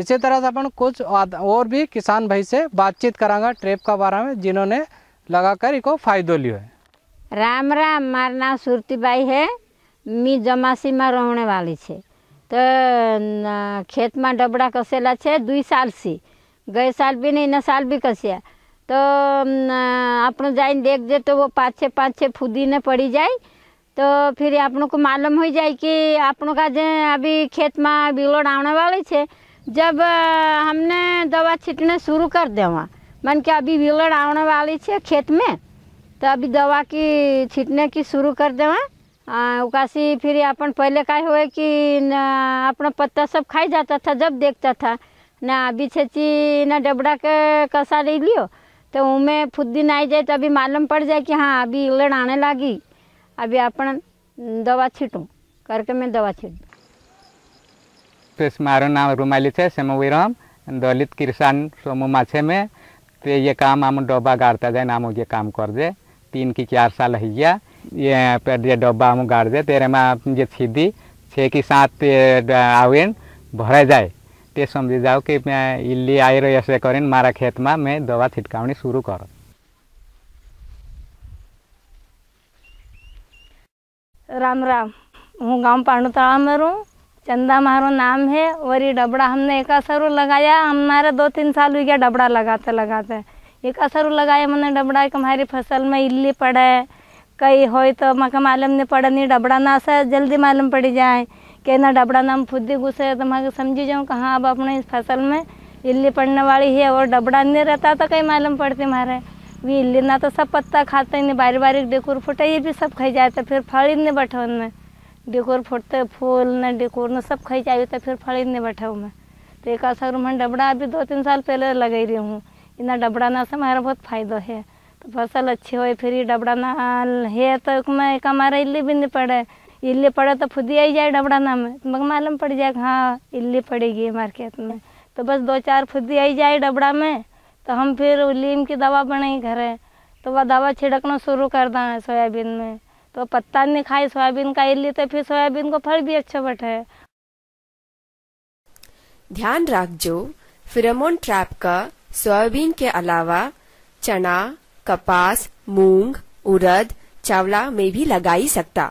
इसी तरह से अपन कुछ और भी किसान भाई से बातचीत करांगा ट्रेप का बारे में जिन्होंने लगाकर इको फायदो लियो है राम राम मार नाम सुरती बाई है मी जमासी में रहने वाली छे तो खेत में डबड़ा कसेला छे दुई साल से गए साल भी नहीं ना साल भी कसिया तो अपन जाए देख जे तो वो पाँच छः पाँच छः फूदी ने पड़ी जाए तो फिर अपन को मालूम हो जाए कि आपनों का जे अभी खेत में बिलोड आने वाले छे जब हमने दवा छिटने शुरू कर देवा मन के अभी विलड़ आने वाली छे खेत में तो अभी दवा की छिटने की शुरू कर देवा उकासी फिर अपन पहले का हुए कि अपना पत्ता सब खाई जाता था जब देखता था ना अभी छेची ना डबड़ा के कसा ले लियो तो उनमें फुद्दी ना आई जाए तो अभी मालूम पड़ जाए कि हाँ अभी इलड़ आने लगी अभी अपन दवा छिटूँ करके मैं दवा छिट तो મારું નામ રૂમાલી છે સેમવીરમ દલિત કિસાન સમૂહમાં છે में तो ये काम हम डब्बा गाड़ते जाए नाम ये काम कर दे तीन की चार साल है गया ये पर ये डब्बा हम गाड़ दे तेरे में ये सीधी छः की सात आवेन भरा जाए तो समझ जाओ कि मैं इल्ली आई रही ऐसे करें मारा खेत में मैं दवा छिटकावनी शुरू कर राम राम हूँ गाँव पांडुता में रहूँ चंदा मारो नाम है और ये डबड़ा हमने एक असर लगाया हमारा दो तीन साल हो गया डबड़ा लगाते लगाते एक असर लगाया मैंने डबड़ा कि हमारी फसल में इल्ली पड़े कई हो तो मक मालूम नहीं पड़े नहीं डबड़ा ना सा जल्दी मालूम पड़ जाए कि ना डबड़ा नाम फुद्दी घुसे तो मैं समझी जाऊँ कि हाँ अब अपने इस फसल में इल्ली पड़ने वाली है और डबड़ा नहीं रहता तो कहीं मालूम पड़ती हमारे भी इल्ली ना तो सब पत्ता खाते ही नहीं बारी बारीक डेकुर फुटे ये भी सब खाई जाते फिर फल ही नहीं बैठे में डेकोर फोड़ते फूल न डेकोर न सब खाई जाए तो फिर फड़ी नहीं बैठे हुए मैं तो एक असर मैं डबड़ा अभी दो तीन साल पहले लगे रही हूँ इतना डबड़ा ना से हमारा बहुत फायदा है तो फसल अच्छी हो फिर ये डबड़ा ना है तो मैं एक हमारा इल्ली भी नहीं पड़े इल्ली पड़े तो फुदी आई जाए डबड़ा ना में तो मगर मालूम पड़ जाए हाँ इल्ली पड़ेगी मार्केट में तो बस दो चार फुदी आई जाए डबड़ा में तो हम फिर लीम की दवा बनाई घर है तो वह दवा छिड़कना शुरू कर दें सोयाबीन में तो पत्ता ने खाई सोयाबीन का लिए तो फिर सोयाबीन को फल भी अच्छा बट है ध्यान जो फिरमोन ट्रैप का सोयाबीन के अलावा चना कपास मूंग उड़द चावला में भी लगाई सकता